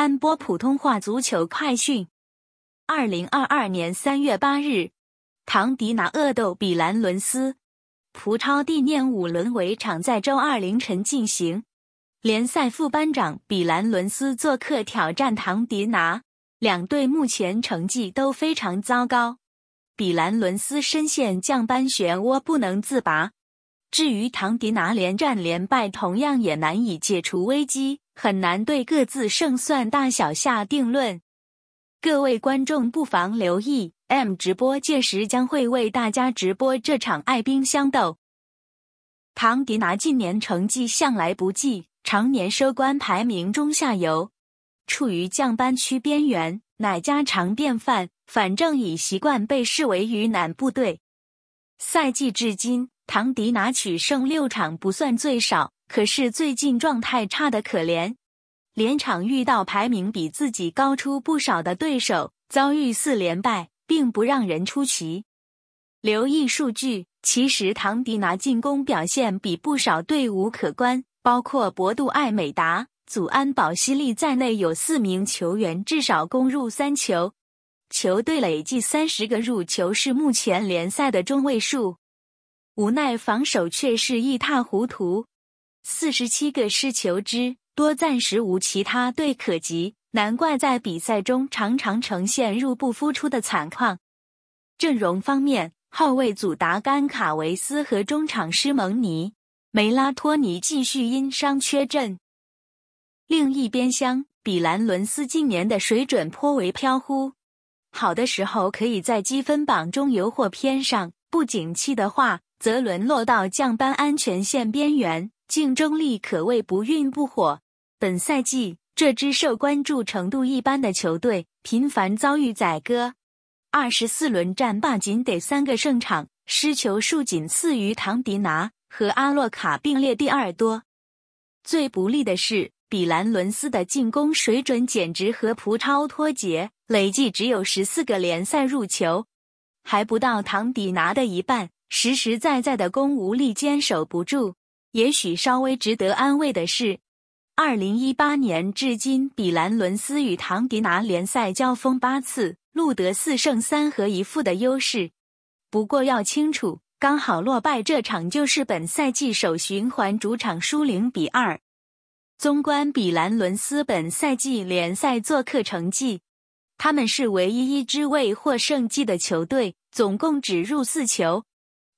安播普通话足球快讯：二零二二年三月八日，唐迪拿恶斗比兰伦斯，葡超地念五轮围场在周二凌晨进行。联赛副班长比兰伦斯做客挑战唐迪拿，两队目前成绩都非常糟糕。比兰伦斯深陷降班漩涡不能自拔，至于唐迪拿连战连败，同样也难以解除危机。很难对各自胜算大小下定论，各位观众不妨留意 M 直播，届时将会为大家直播这场爱兵相斗。唐迪拿近年成绩向来不济，常年收官排名中下游，处于降班区边缘，乃家常便饭。反正已习惯被视为鱼腩部队，赛季至今唐迪拿取胜六场不算最少。可是最近状态差得可怜，连场遇到排名比自己高出不少的对手，遭遇四连败，并不让人出奇。留意数据，其实唐迪拿进攻表现比不少队伍可观，包括博杜艾美达、祖安保西利在内，有四名球员至少攻入三球，球队累计三十个入球是目前联赛的中位数。无奈防守却是一塌糊涂。四十七个失球之多，暂时无其他队可及，难怪在比赛中常常呈现入不敷出的惨况。阵容方面，后卫祖达甘、卡维斯和中场施蒙尼、梅拉托尼继续因伤缺阵。另一边厢，比兰伦斯近年的水准颇为飘忽，好的时候可以在积分榜中游或偏上，不景气的话则沦落到降班安全线边缘。竞争力可谓不孕不火。本赛季，这支受关注程度一般的球队频繁遭遇宰割，二十四轮战罢仅得三个胜场，失球数仅次于唐迪拿和阿洛卡并列第二多。最不利的是，比兰伦斯的进攻水准简直和葡超脱节，累计只有十四个联赛入球，还不到唐迪拿的一半，实实在在的攻无力，坚守不住。也许稍微值得安慰的是，二零一八年至今，比兰伦斯与唐迪拿联赛交锋八次，录得四胜三和一负的优势。不过要清楚，刚好落败这场就是本赛季首循环主场输零比二。纵观比兰伦斯本赛季联赛做客成绩，他们是唯一一支未获胜绩的球队，总共只入四球。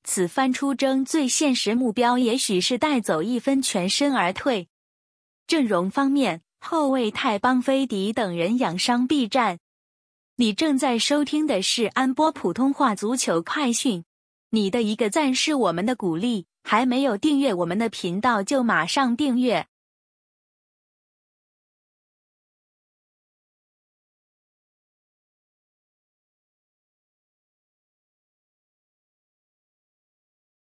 此番出征，最现实目标也许是带走一分，全身而退。阵容方面，后卫泰邦菲迪等人养伤必战。你正在收听的是安波普通话足球快讯。你的一个赞是我们的鼓励，还没有订阅我们的频道就马上订阅。